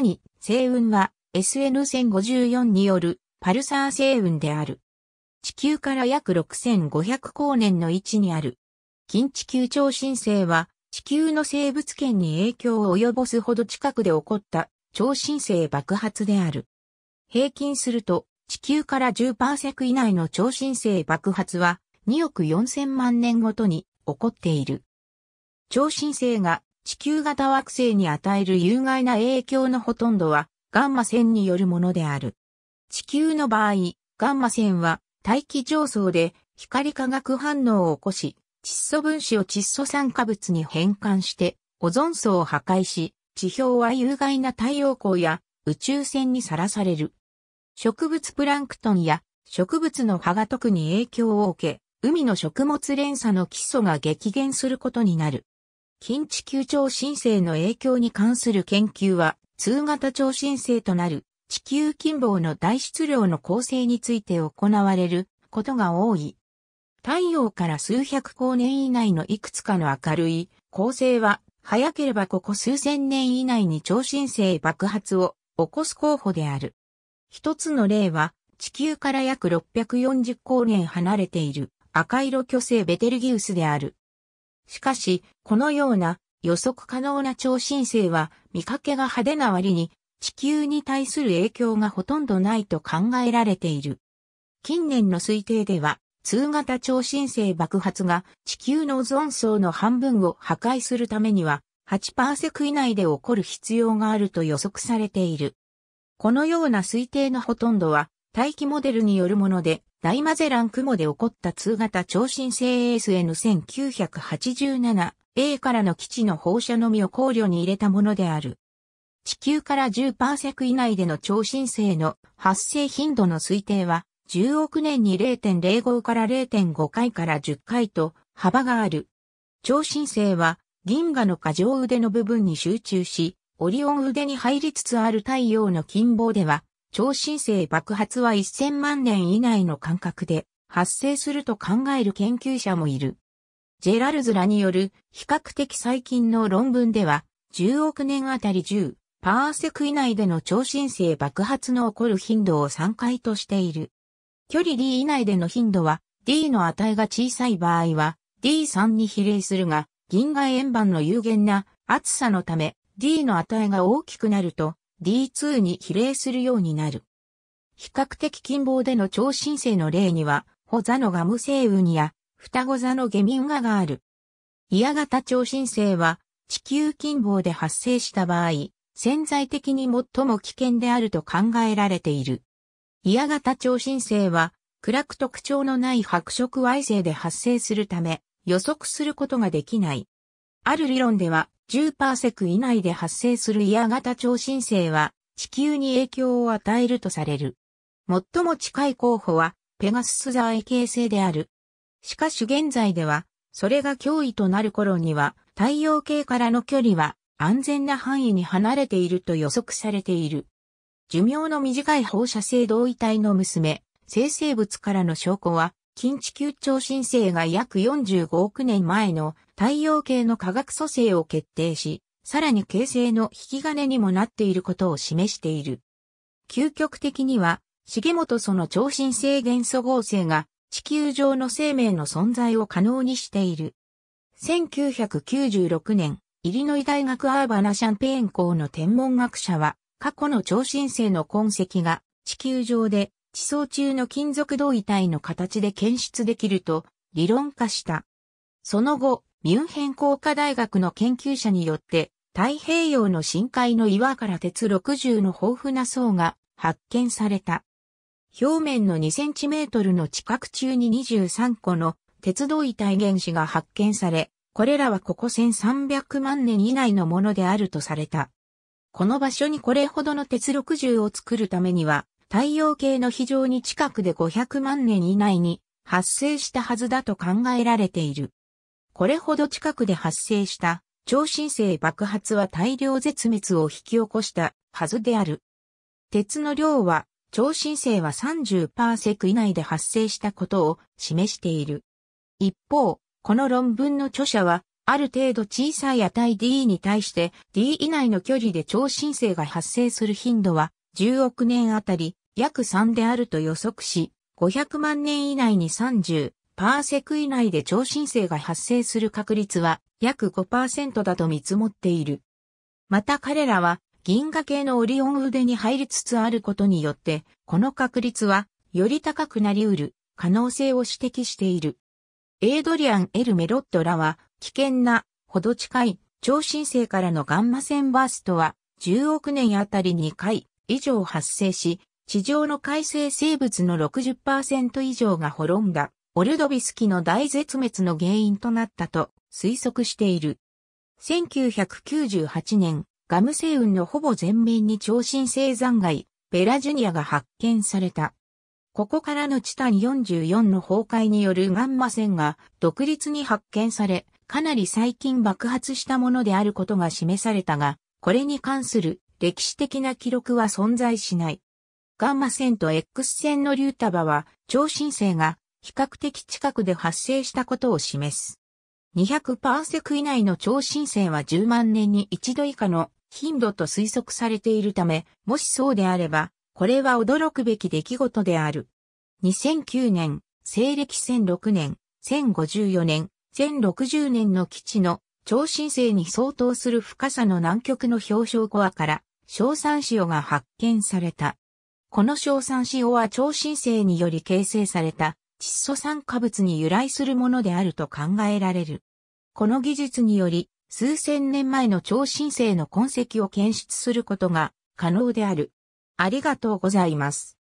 何？に、星雲は SN1054 によるパルサー星雲である。地球から約6500光年の位置にある。近地球超新星は地球の生物圏に影響を及ぼすほど近くで起こった超新星爆発である。平均すると地球から10パー以内の超新星爆発は2億4000万年ごとに起こっている。超新星が地球型惑星に与える有害な影響のほとんどは、ガンマ線によるものである。地球の場合、ガンマ線は大気上層で光化学反応を起こし、窒素分子を窒素酸化物に変換して、オゾン層を破壊し、地表は有害な太陽光や宇宙船にさらされる。植物プランクトンや植物の葉が特に影響を受け、海の食物連鎖の基礎が激減することになる。近地球超新星の影響に関する研究は、通型超新星となる地球近傍の大質量の構成について行われることが多い。太陽から数百光年以内のいくつかの明るい構成は、早ければここ数千年以内に超新星爆発を起こす候補である。一つの例は、地球から約640光年離れている赤色巨星ベテルギウスである。しかし、このような予測可能な超新星は見かけが派手な割に地球に対する影響がほとんどないと考えられている。近年の推定では、通型超新星爆発が地球のゾン層の半分を破壊するためには8パーセク以内で起こる必要があると予測されている。このような推定のほとんどは大気モデルによるもので大マゼラン雲で起こった通型超新星 ASN1987A からの基地の放射のみを考慮に入れたものである。地球から10パーセク以内での超新星の発生頻度の推定は、10億年に0.05から0.5回から10回と幅がある。超新星は銀河の過剰腕の部分に集中し、オリオン腕に入りつつある太陽の近傍では超新星爆発は1000万年以内の間隔で発生すると考える研究者もいる。ジェラルズらによる比較的最近の論文では、10億年あたり10パーセク以内での超新星爆発の起こる頻度を3回としている。距離 D 以内での頻度は D の値が小さい場合は D3 に比例するが、銀河円盤の有限な暑さのため D の値が大きくなると D2 に比例するようになる。比較的近傍での超新星の例には、ホザのガム星雲や、双子座のゲミンガがある。イヤ型超新星は、地球近傍で発生した場合、潜在的に最も危険であると考えられている。イヤ型超新星は、暗く特徴のない白色矮星で発生するため、予測することができない。ある理論では、10パーセク以内で発生するイヤ型超新星は地球に影響を与えるとされる。最も近い候補はペガスス座エ形成である。しかし現在では、それが脅威となる頃には太陽系からの距離は安全な範囲に離れていると予測されている。寿命の短い放射性同位体の娘、生成物からの証拠は、近地球超新星が約45億年前の太陽系の化学組成を決定し、さらに形成の引き金にもなっていることを示している。究極的には、重本その超新星元素合成が地球上の生命の存在を可能にしている。1996年、イリノイ大学アーバナシャンペーン校の天文学者は、過去の超新星の痕跡が地球上で地層中の金属同位体の形で検出できると理論化した。その後、ミュンヘン工科大学の研究者によって、太平洋の深海の岩から鉄60の豊富な層が発見された。表面の2センチメートルの地殻中に23個の鉄道遺体原子が発見され、これらはここ1300万年以内のものであるとされた。この場所にこれほどの鉄60を作るためには、太陽系の非常に近くで500万年以内に発生したはずだと考えられている。これほど近くで発生した超新星爆発は大量絶滅を引き起こしたはずである。鉄の量は超新星は30パーセク以内で発生したことを示している。一方、この論文の著者は、ある程度小さい値 D に対して D 以内の距離で超新星が発生する頻度は10億年あたり約3であると予測し、500万年以内に30パーセク以内で超新星が発生する確率は約5%だと見積もっている。また彼らは銀河系のオリオン腕に入りつつあることによって、この確率はより高くなり得る可能性を指摘している。エイドリアン・エル・メロットらは危険なほど近い超新星からのガンマ線バーストは10億年あたり2回以上発生し、地上の海生生物の60%以上が滅んだオルドビスキの大絶滅の原因となったと推測している。1998年、ガム星雲のほぼ全面に超新星残骸、ベラジュニアが発見された。ここからのチタン44の崩壊によるガンマ線が独立に発見され、かなり最近爆発したものであることが示されたが、これに関する歴史的な記録は存在しない。ガンマ線と X 線の流束は超新星が比較的近くで発生したことを示す。200パーセク以内の超新星は10万年に一度以下の頻度と推測されているため、もしそうであれば、これは驚くべき出来事である。2009年、西暦1006年、1054年、1060年の基地の超新星に相当する深さの南極の氷床コアから小酸塩が発見された。この小酸塩は超新星により形成された窒素酸化物に由来するものであると考えられる。この技術により、数千年前の超新星の痕跡を検出することが可能である。ありがとうございます。